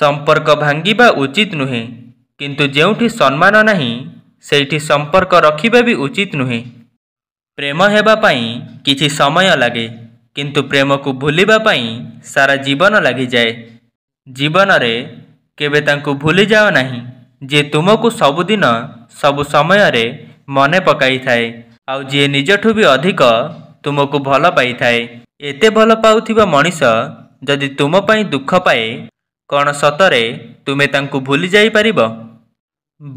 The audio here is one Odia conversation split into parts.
ସମ୍ପର୍କ ଭାଙ୍ଗିବା ଉଚିତ ନୁହେଁ କିନ୍ତୁ ଯେଉଁଠି ସମ୍ମାନ ନାହିଁ ସେଇଠି ସମ୍ପର୍କ ରଖିବା ବି ଉଚିତ ନୁହେଁ ପ୍ରେମ ହେବା ପାଇଁ କିଛି ସମୟ ଲାଗେ କିନ୍ତୁ ପ୍ରେମକୁ ଭୁଲିବା ପାଇଁ ସାରା ଜୀବନ ଲାଗିଯାଏ ଜୀବନରେ କେବେ ତାଙ୍କୁ ଭୁଲିଯାଅ ନାହିଁ ଯିଏ ତୁମକୁ ସବୁଦିନ ସବୁ ସମୟରେ ମନେ ପକାଇଥାଏ ଆଉ ଯିଏ ନିଜଠୁ ବି ଅଧିକ ତୁମକୁ ଭଲ ପାଇଥାଏ ଏତେ ଭଲ ପାଉଥିବା ମଣିଷ ଯଦି ତୁମ ପାଇଁ ଦୁଃଖ ପାଏ କ'ଣ ସତରେ ତୁମେ ତାଙ୍କୁ ଭୁଲି ଯାଇପାରିବ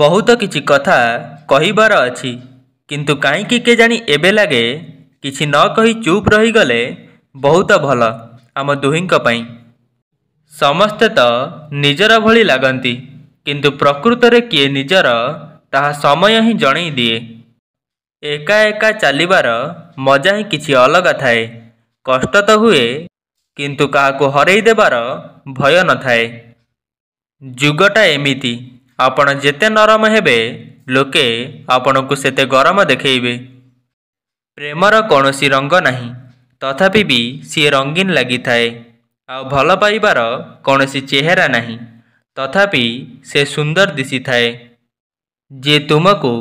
ବହୁତ କିଛି କଥା କହିବାର ଅଛି କିନ୍ତୁ କାହିଁକି କେଜାଣି ଏବେ ଲାଗେ କିଛି ନ କହି ଚୁପ୍ ରହିଗଲେ ବହୁତ ଭଲ ଆମ ଦୁହିଁଙ୍କ ପାଇଁ ସମସ୍ତେ ତ ନିଜର ଭଳି ଲାଗନ୍ତି କିନ୍ତୁ ପ୍ରକୃତରେ କିଏ ନିଜର ତାହା ସମୟ ହିଁ ଜଣେଇ ଦିଏ ଏକା ଏକା ଚାଲିବାର ମଜା ହିଁ କିଛି ଅଲଗା ଥାଏ କଷ୍ଟ ତ ହୁଏ କିନ୍ତୁ କାହାକୁ ହରେଇ ଦେବାର ଭୟ ନଥାଏ ଯୁଗଟା ଏମିତି ଆପଣ ଯେତେ ନରମ ହେବେ ଲୋକେ ଆପଣଙ୍କୁ ସେତେ ଗରମ ଦେଖେଇବେ ପ୍ରେମର କୌଣସି ରଙ୍ଗ ନାହିଁ ତଥାପି ବି ସିଏ ରଙ୍ଗୀନ ଲାଗିଥାଏ ଆଉ ଭଲ ପାଇବାର କୌଣସି ଚେହେରା ନାହିଁ ତଥାପି ସେ ସୁନ୍ଦର ଦିଶିଥାଏ ଯିଏ ତୁମକୁ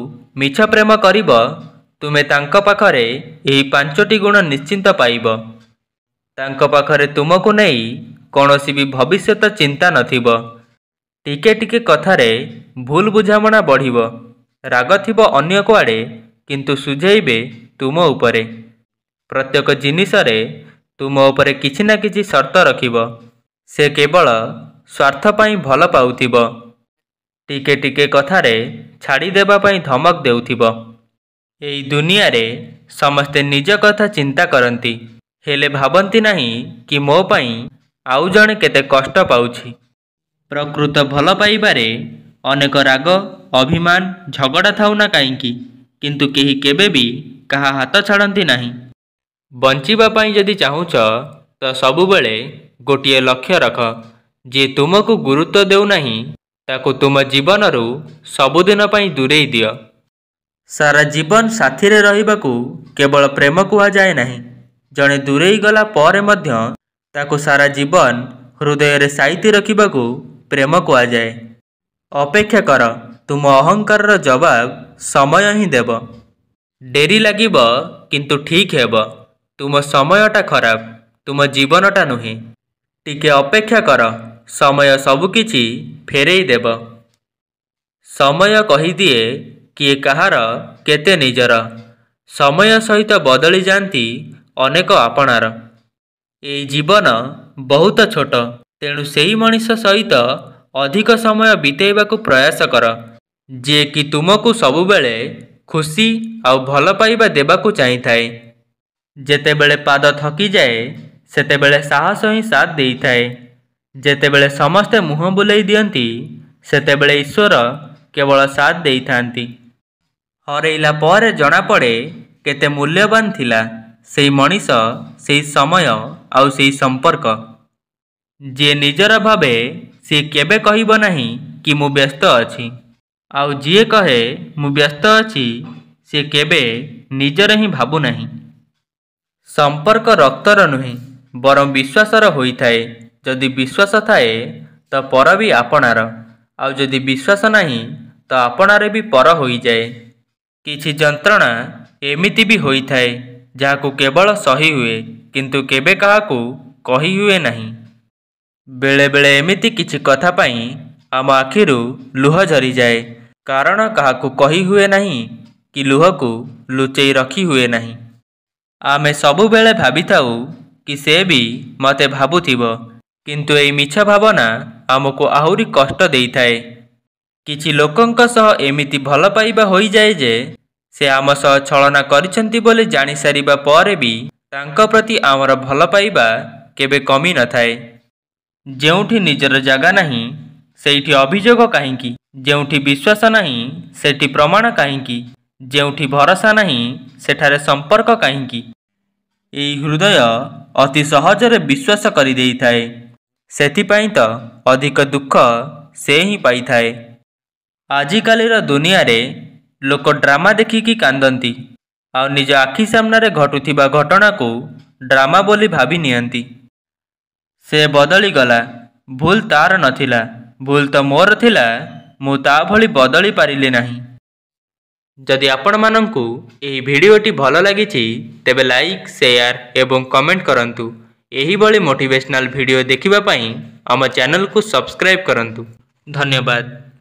ମିଛ ପ୍ରେମ କରିବ ତୁମେ ତାଙ୍କ ପାଖରେ ଏହି ପାଞ୍ଚଟି ଗୁଣ ନିଶ୍ଚିନ୍ତ ପାଇବ ତାଙ୍କ ପାଖରେ ତୁମକୁ ନେଇ କୌଣସି ବି ଭବିଷ୍ୟତ ଚିନ୍ତା ନଥିବ ଟିକେ ଟିକେ କଥାରେ ଭୁଲ ବୁଝାମଣା ବଢ଼ିବ ରାଗ ଥିବ ଅନ୍ୟ କୁଆଡ଼େ କିନ୍ତୁ ସୁଝେଇବେ ତୁମ ଉପରେ ପ୍ରତ୍ୟେକ ଜିନିଷରେ ତୁମ ଉପରେ କିଛି ନା କିଛି ସର୍ତ୍ତ ରଖିବ ସେ କେବଳ ସ୍ୱାର୍ଥ ପାଇଁ ଭଲ ପାଉଥିବ ଟିକେ ଟିକେ କଥାରେ ଛାଡ଼ିଦେବା ପାଇଁ ଧମକ ଦେଉଥିବ ଏଇ ଦୁନିଆରେ ସମସ୍ତେ ନିଜ କଥା ଚିନ୍ତା କରନ୍ତି हेले हेल् भावी कि मोप आउजेत कष्ट प्रकृत भल अनेक राग अभिमान झगडा थाउकि किंतु केही के का छाडी नै बञ्चापि चाहछ त सबुबे गोटे लक्ष्य रख जे तुमकु गुरुत्व ताको तुम जीवनहरू सबुदिन दुरै दि सारा जीवन साथी रु केवल प्रेम कु ଜଣେ ଦୂରେଇ ଗଲା ପରେ ମଧ୍ୟ ତାକୁ ସାରା ଜୀବନ ହୃଦୟରେ ସାଇତି ରଖିବାକୁ ପ୍ରେମ କୁହାଯାଏ ଅପେକ୍ଷା କର ତୁମ ଅହଙ୍କାରର ଜବାବ ସମୟ ହିଁ ଦେବ ଡେରି ଲାଗିବ କିନ୍ତୁ ଠିକ୍ ହେବ ତୁମ ସମୟଟା ଖରାପ ତୁମ ଜୀବନଟା ନୁହେଁ ଟିକେ ଅପେକ୍ଷା କର ସମୟ ସବୁକିଛି ଫେରେଇ ଦେବ ସମୟ କହିଦିଏ କିଏ କାହାର କେତେ ନିଜର ସମୟ ସହିତ ବଦଳି ଯାଆନ୍ତି ଅନେକ ଆପଣାର ଏହି ଜୀବନ ବହୁତ ଛୋଟ ତେଣୁ ସେହି ମଣିଷ ସହିତ ଅଧିକ ସମୟ ବିତେଇବାକୁ ପ୍ରୟାସ କର ଯିଏକି ତୁମକୁ ସବୁବେଳେ ଖୁସି ଆଉ ଭଲ ପାଇବା ଦେବାକୁ ଚାହିଁଥାଏ ଯେତେବେଳେ ପାଦ ଥକିଯାଏ ସେତେବେଳେ ସାହସ ହିଁ ସାଥ ଦେଇଥାଏ ଯେତେବେଳେ ସମସ୍ତେ ମୁହଁ ବୁଲାଇ ଦିଅନ୍ତି ସେତେବେଳେ ଈଶ୍ୱର କେବଳ ସାଥ ଦେଇଥାନ୍ତି ହରେଇଲା ପରେ ଜଣାପଡ଼େ କେତେ ମୂଲ୍ୟବାନ ଥିଲା ସେହି ମଣିଷ ସେହି ସମୟ ଆଉ ସେହି ସମ୍ପର୍କ ଯିଏ ନିଜର ଭାବେ ସିଏ କେବେ କହିବ ନାହିଁ କି ମୁଁ ବ୍ୟସ୍ତ ଅଛି ଆଉ ଯିଏ କହେ ମୁଁ ବ୍ୟସ୍ତ ଅଛି ସିଏ କେବେ ନିଜର ହିଁ ଭାବୁନାହିଁ ସମ୍ପର୍କ ରକ୍ତର ନୁହେଁ ବରଂ ବିଶ୍ୱାସର ହୋଇଥାଏ ଯଦି ବିଶ୍ୱାସ ଥାଏ ତ ପର ବି ଆପଣାର ଆଉ ଯଦି ବିଶ୍ୱାସ ନାହିଁ ତ ଆପଣାରେ ବି ପର ହୋଇଯାଏ କିଛି ଯନ୍ତ୍ରଣା ଏମିତି ବି ହୋଇଥାଏ ଯାହାକୁ କେବଳ ସହି ହୁଏ କିନ୍ତୁ କେବେ କାହାକୁ କହି ହୁଏ ନାହିଁ ବେଳେବେଳେ ଏମିତି କିଛି କଥା ପାଇଁ ଆମ ଆଖିରୁ ଲୁହ ଝରିଯାଏ କାରଣ କାହାକୁ କହି ହୁଏ ନାହିଁ କି ଲୁହକୁ ଲୁଚେଇ ରଖି ହୁଏ ନାହିଁ ଆମେ ସବୁବେଳେ ଭାବିଥାଉ କି ସେ ବି ମୋତେ ଭାବୁଥିବ କିନ୍ତୁ ଏହି ମିଛ ଭାବନା ଆମକୁ ଆହୁରି କଷ୍ଟ ଦେଇଥାଏ କିଛି ଲୋକଙ୍କ ସହ ଏମିତି ଭଲ ପାଇବା ହୋଇଯାଏ ଯେ ସେ ଆମ ସହ ଛଳନା କରିଛନ୍ତି ବୋଲି ଜାଣିସାରିବା ପରେ ବି ତାଙ୍କ ପ୍ରତି ଆମର ଭଲ ପାଇବା କେବେ କମି ନଥାଏ ଯେଉଁଠି ନିଜର ଜାଗା ନାହିଁ ସେଇଠି ଅଭିଯୋଗ କାହିଁକି ଯେଉଁଠି ବିଶ୍ୱାସ ନାହିଁ ସେଠି ପ୍ରମାଣ କାହିଁକି ଯେଉଁଠି ଭରସା ନାହିଁ ସେଠାରେ ସମ୍ପର୍କ କାହିଁକି ଏହି ହୃଦୟ ଅତି ସହଜରେ ବିଶ୍ୱାସ କରିଦେଇଥାଏ ସେଥିପାଇଁ ତ ଅଧିକ ଦୁଃଖ ସେ ହିଁ ପାଇଥାଏ ଆଜିକାଲିର ଦୁନିଆରେ ଲୋକ ଡ୍ରାମା ଦେଖିକି କାନ୍ଦନ୍ତି ଆଉ ନିଜ ଆଖି ସାମ୍ନାରେ ଘଟୁଥିବା ଘଟଣାକୁ ଡ୍ରାମା ବୋଲି ଭାବି ନିଅନ୍ତି ସେ ବଦଳିଗଲା ଭୁଲ ତା'ର ନଥିଲା ଭୁଲ ତ ମୋର ଥିଲା ମୁଁ ତା ଭଳି ବଦଳି ପାରିଲି ନାହିଁ ଯଦି ଆପଣମାନଙ୍କୁ ଏହି ଭିଡ଼ିଓଟି ଭଲ ଲାଗିଛି ତେବେ ଲାଇକ୍ ସେୟାର ଏବଂ କମେଣ୍ଟ କରନ୍ତୁ ଏହିଭଳି ମୋଟିଭେସନାଲ୍ ଭିଡ଼ିଓ ଦେଖିବା ପାଇଁ ଆମ ଚ୍ୟାନେଲକୁ ସବସ୍କ୍ରାଇବ୍ କରନ୍ତୁ ଧନ୍ୟବାଦ